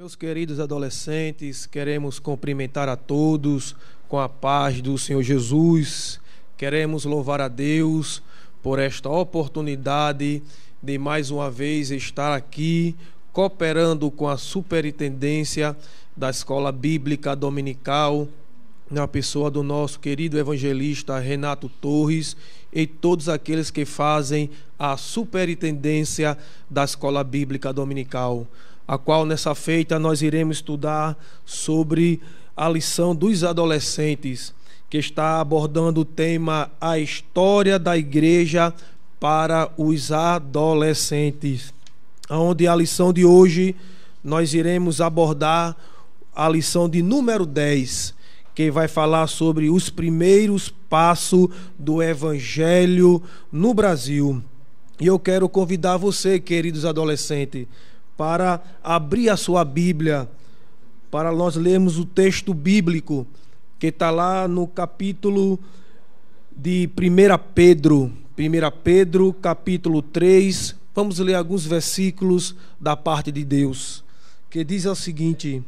Meus queridos adolescentes, queremos cumprimentar a todos com a paz do Senhor Jesus. Queremos louvar a Deus por esta oportunidade de mais uma vez estar aqui cooperando com a superintendência da Escola Bíblica Dominical, na pessoa do nosso querido evangelista Renato Torres e todos aqueles que fazem a superintendência da Escola Bíblica Dominical a qual nessa feita nós iremos estudar sobre a lição dos adolescentes, que está abordando o tema A História da Igreja para os Adolescentes, onde a lição de hoje nós iremos abordar a lição de número 10, que vai falar sobre os primeiros passos do Evangelho no Brasil. E eu quero convidar você, queridos adolescentes, para abrir a sua Bíblia, para nós lermos o texto bíblico que está lá no capítulo de 1 Pedro. 1 Pedro, capítulo 3. Vamos ler alguns versículos da parte de Deus, que diz o seguinte: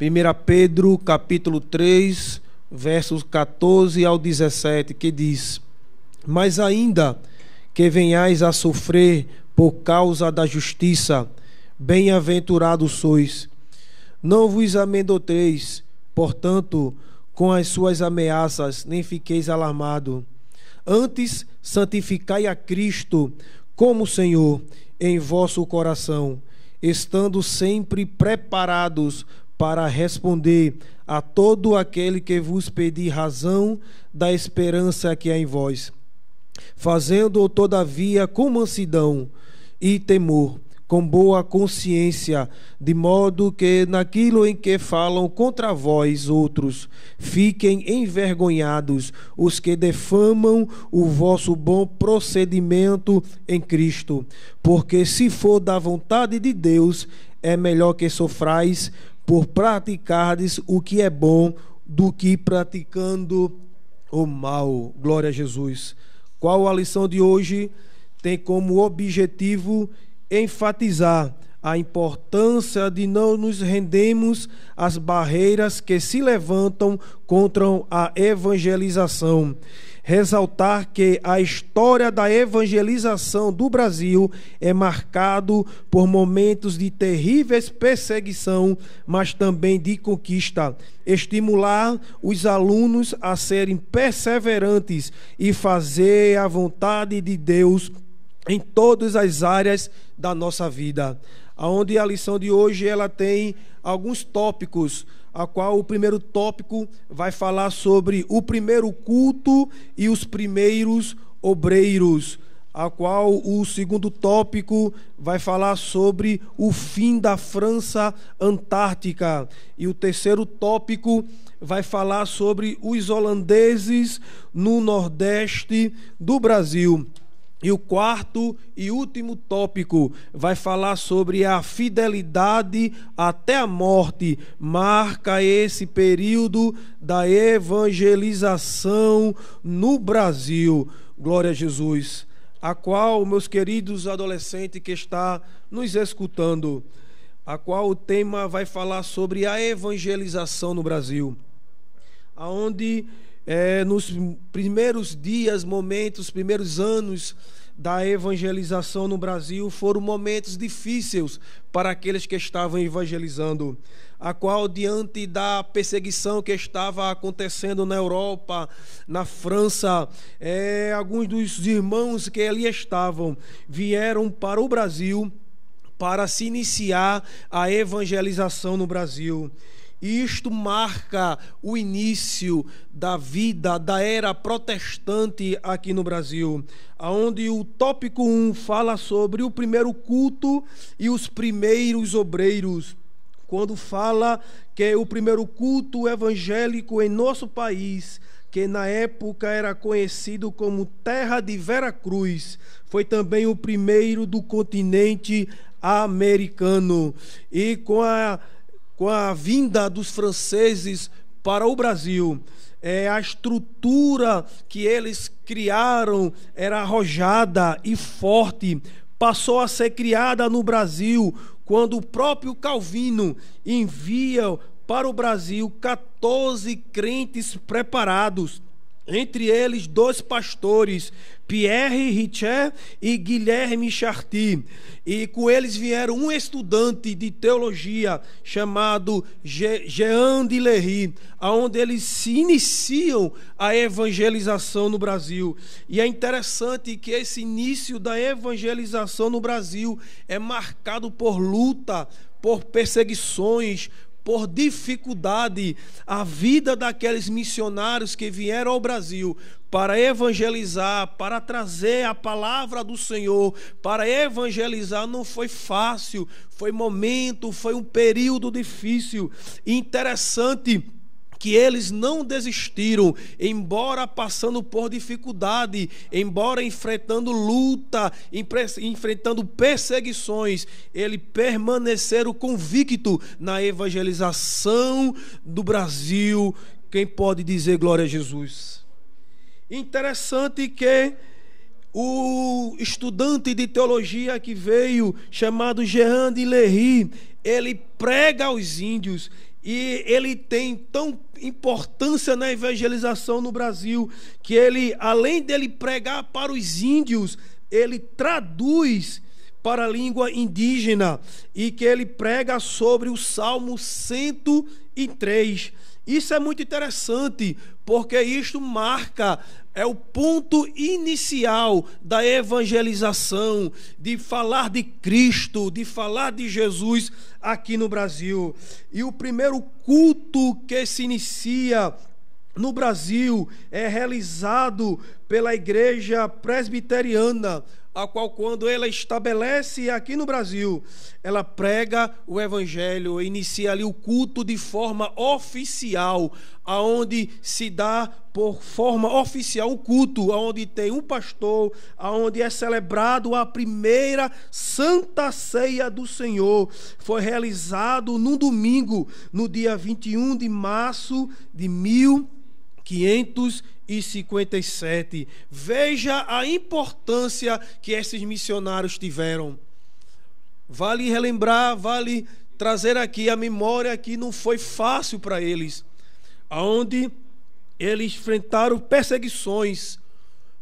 1 Pedro, capítulo 3, versos 14 ao 17, que diz: Mas ainda que venhais a sofrer por causa da justiça, Bem-aventurados sois. Não vos amendoteis, portanto, com as suas ameaças, nem fiqueis alarmado. Antes, santificai a Cristo como Senhor em vosso coração, estando sempre preparados para responder a todo aquele que vos pedir razão da esperança que há em vós, fazendo-o todavia com mansidão e temor com boa consciência, de modo que naquilo em que falam contra vós outros, fiquem envergonhados os que defamam o vosso bom procedimento em Cristo. Porque se for da vontade de Deus, é melhor que sofrais por praticardes o que é bom do que praticando o mal. Glória a Jesus. Qual a lição de hoje tem como objetivo enfatizar a importância de não nos rendermos às barreiras que se levantam contra a evangelização. Ressaltar que a história da evangelização do Brasil é marcado por momentos de terríveis perseguição, mas também de conquista. Estimular os alunos a serem perseverantes e fazer a vontade de Deus em todas as áreas da nossa vida. Aonde a lição de hoje ela tem alguns tópicos, a qual o primeiro tópico vai falar sobre o primeiro culto e os primeiros obreiros, a qual o segundo tópico vai falar sobre o fim da França Antártica e o terceiro tópico vai falar sobre os holandeses no nordeste do Brasil. E o quarto e último tópico vai falar sobre a fidelidade até a morte. Marca esse período da evangelização no Brasil. Glória a Jesus. A qual, meus queridos adolescentes que está nos escutando, a qual o tema vai falar sobre a evangelização no Brasil. Aonde é, nos primeiros dias, momentos, primeiros anos da evangelização no Brasil foram momentos difíceis para aqueles que estavam evangelizando, a qual diante da perseguição que estava acontecendo na Europa, na França, é, alguns dos irmãos que ali estavam vieram para o Brasil para se iniciar a evangelização no Brasil isto marca o início da vida da era protestante aqui no Brasil, aonde o tópico 1 fala sobre o primeiro culto e os primeiros obreiros quando fala que é o primeiro culto evangélico em nosso país, que na época era conhecido como Terra de Vera Cruz, foi também o primeiro do continente americano. E com a com a vinda dos franceses para o Brasil, é, a estrutura que eles criaram era arrojada e forte, passou a ser criada no Brasil quando o próprio Calvino envia para o Brasil 14 crentes preparados entre eles dois pastores, Pierre Richer e Guilherme Charty. E com eles vieram um estudante de teologia chamado Jean de Lery aonde eles se iniciam a evangelização no Brasil. E é interessante que esse início da evangelização no Brasil é marcado por luta, por perseguições, por dificuldade a vida daqueles missionários que vieram ao Brasil para evangelizar, para trazer a palavra do Senhor, para evangelizar não foi fácil, foi momento, foi um período difícil. Interessante que eles não desistiram, embora passando por dificuldade, embora enfrentando luta, enfrentando perseguições, eles permaneceram convictos na evangelização do Brasil. Quem pode dizer glória a Jesus? Interessante que o estudante de teologia que veio, chamado Jean de Lerry, ele prega aos índios e ele tem tão importância na evangelização no Brasil, que ele, além dele pregar para os índios, ele traduz para a língua indígena e que ele prega sobre o Salmo 103 isso é muito interessante, porque isto marca é o ponto inicial da evangelização, de falar de Cristo, de falar de Jesus aqui no Brasil. E o primeiro culto que se inicia no Brasil é realizado pela Igreja Presbiteriana a qual, quando ela estabelece aqui no Brasil, ela prega o Evangelho, inicia ali o culto de forma oficial, aonde se dá por forma oficial o culto, aonde tem um pastor, aonde é celebrado a primeira Santa Ceia do Senhor. Foi realizado num domingo, no dia 21 de março de mil 557. Veja a importância que esses missionários tiveram. Vale relembrar, vale trazer aqui a memória que não foi fácil para eles, aonde eles enfrentaram perseguições,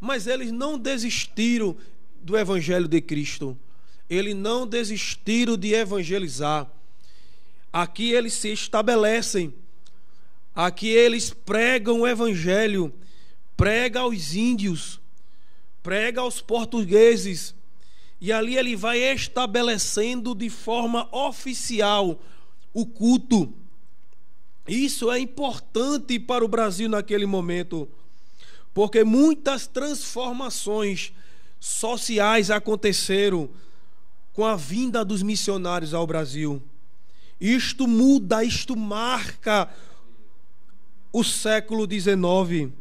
mas eles não desistiram do evangelho de Cristo. Eles não desistiram de evangelizar. Aqui eles se estabelecem a que eles pregam o evangelho, prega aos índios, prega aos portugueses. E ali ele vai estabelecendo de forma oficial o culto. Isso é importante para o Brasil naquele momento, porque muitas transformações sociais aconteceram com a vinda dos missionários ao Brasil. Isto muda, isto marca o século XIX,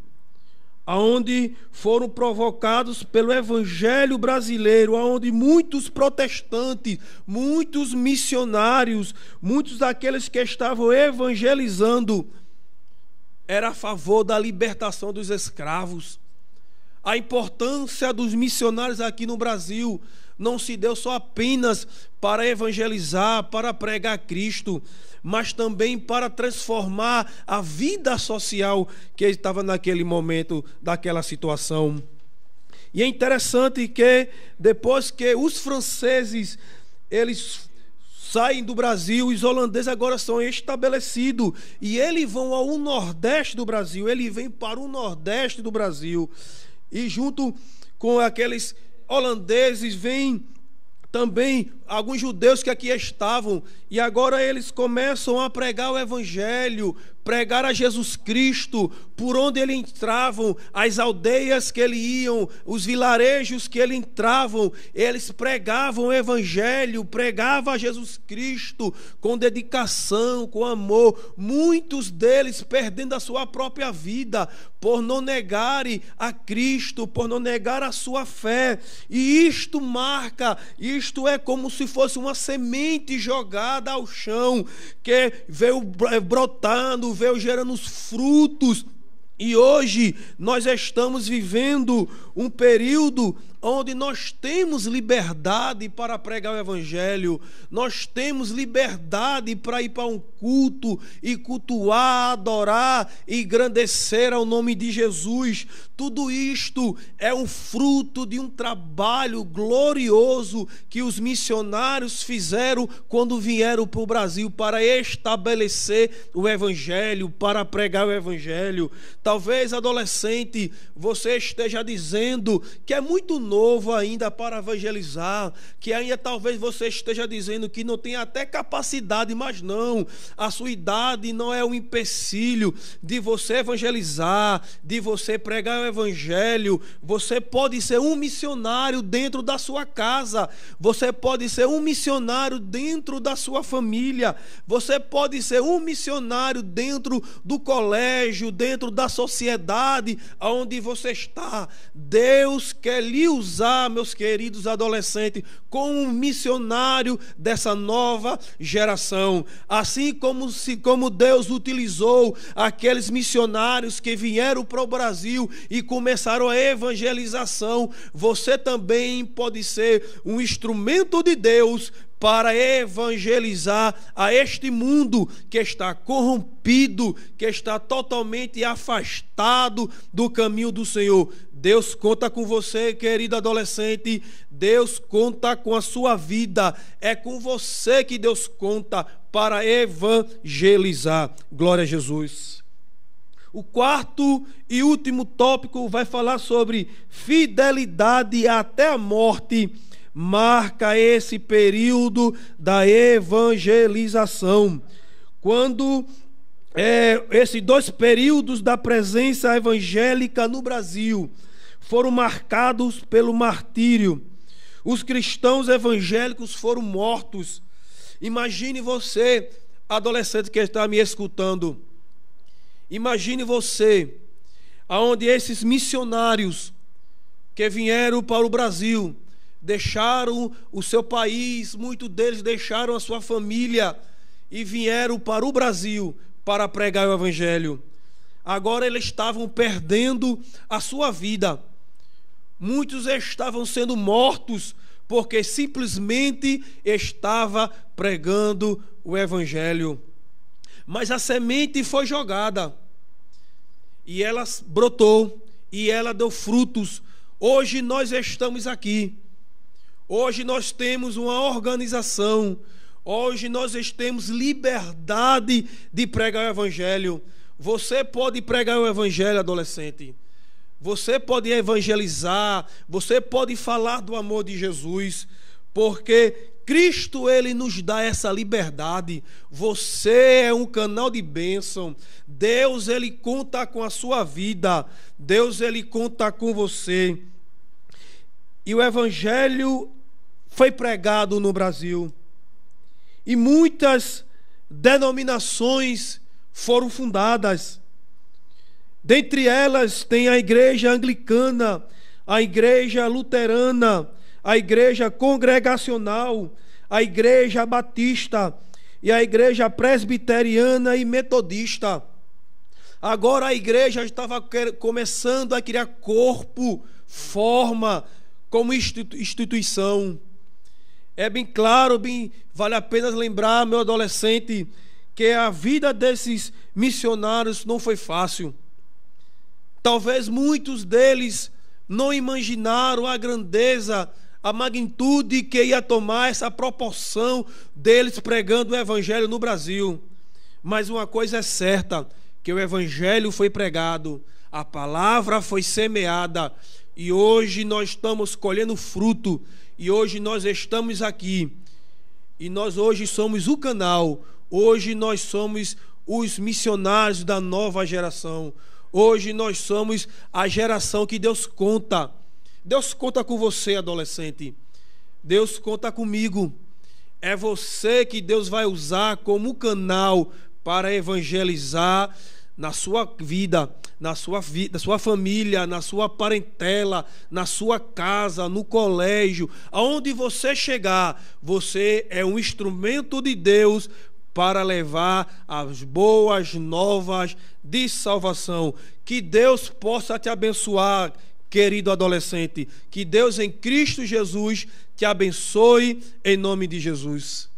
aonde foram provocados pelo evangelho brasileiro, aonde muitos protestantes, muitos missionários, muitos daqueles que estavam evangelizando era a favor da libertação dos escravos. A importância dos missionários aqui no Brasil não se deu só apenas para evangelizar, para pregar Cristo, mas também para transformar a vida social que estava naquele momento, daquela situação. E é interessante que depois que os franceses eles saem do Brasil, os holandeses agora são estabelecidos e eles vão ao nordeste do Brasil, ele vem para o nordeste do Brasil e junto com aqueles holandeses, vêm também alguns judeus que aqui estavam, e agora eles começam a pregar o evangelho, pregar a Jesus Cristo por onde ele entravam, as aldeias que ele iam, os vilarejos que ele entravam, eles pregavam o evangelho, pregavam a Jesus Cristo com dedicação, com amor, muitos deles perdendo a sua própria vida por não negarem a Cristo, por não negar a sua fé. E isto marca, isto é como se fosse uma semente jogada ao chão que veio brotando o veio gerando os frutos. E hoje nós estamos vivendo um período onde nós temos liberdade para pregar o Evangelho, nós temos liberdade para ir para um culto e cultuar, adorar e engrandecer ao nome de Jesus. Tudo isto é um fruto de um trabalho glorioso que os missionários fizeram quando vieram para o Brasil para estabelecer o Evangelho, para pregar o Evangelho. Talvez, adolescente, você esteja dizendo que é muito novo ainda para evangelizar, que ainda talvez você esteja dizendo que não tem até capacidade, mas não, a sua idade não é um empecilho de você evangelizar, de você pregar o evangelho. Você pode ser um missionário dentro da sua casa, você pode ser um missionário dentro da sua família, você pode ser um missionário dentro do colégio, dentro da sociedade onde você está. Deus quer lhe usar usar, meus queridos adolescentes, como um missionário dessa nova geração. Assim como, se, como Deus utilizou aqueles missionários que vieram para o Brasil e começaram a evangelização, você também pode ser um instrumento de Deus para evangelizar a este mundo que está corrompido, que está totalmente afastado do caminho do Senhor. Deus conta com você, querido adolescente. Deus conta com a sua vida. É com você que Deus conta para evangelizar. Glória a Jesus. O quarto e último tópico vai falar sobre fidelidade até a morte marca esse período da evangelização. Quando é, esses dois períodos da presença evangélica no Brasil foram marcados pelo martírio, os cristãos evangélicos foram mortos. Imagine você, adolescente que está me escutando, imagine você, aonde esses missionários que vieram para o Brasil, deixaram o seu país, muitos deles deixaram a sua família e vieram para o Brasil para pregar o Evangelho. Agora eles estavam perdendo a sua vida. Muitos estavam sendo mortos porque simplesmente estava pregando o Evangelho. Mas a semente foi jogada e ela brotou e ela deu frutos. Hoje nós estamos aqui. Hoje nós temos uma organização. Hoje nós temos liberdade de pregar o Evangelho. Você pode pregar o Evangelho, adolescente. Você pode evangelizar. Você pode falar do amor de Jesus. Porque Cristo ele nos dá essa liberdade. Você é um canal de bênção. Deus ele conta com a sua vida. Deus ele conta com você. E o evangelho foi pregado no Brasil e muitas denominações foram fundadas. Dentre elas tem a Igreja Anglicana, a Igreja Luterana, a Igreja Congregacional, a Igreja Batista e a Igreja Presbiteriana e Metodista. Agora a igreja estava começando a criar corpo, forma, como instituição. É bem claro, bem, vale a pena lembrar, meu adolescente, que a vida desses missionários não foi fácil. Talvez muitos deles não imaginaram a grandeza, a magnitude que ia tomar essa proporção deles pregando o evangelho no Brasil. Mas uma coisa é certa, que o evangelho foi pregado a palavra foi semeada e hoje nós estamos colhendo fruto e hoje nós estamos aqui. E nós hoje somos o canal, hoje nós somos os missionários da nova geração. Hoje nós somos a geração que Deus conta. Deus conta com você, adolescente. Deus conta comigo. É você que Deus vai usar como canal para evangelizar na sua vida, na sua, vida, sua família, na sua parentela, na sua casa, no colégio, aonde você chegar, você é um instrumento de Deus para levar as boas novas de salvação. Que Deus possa te abençoar, querido adolescente. Que Deus em Cristo Jesus te abençoe em nome de Jesus.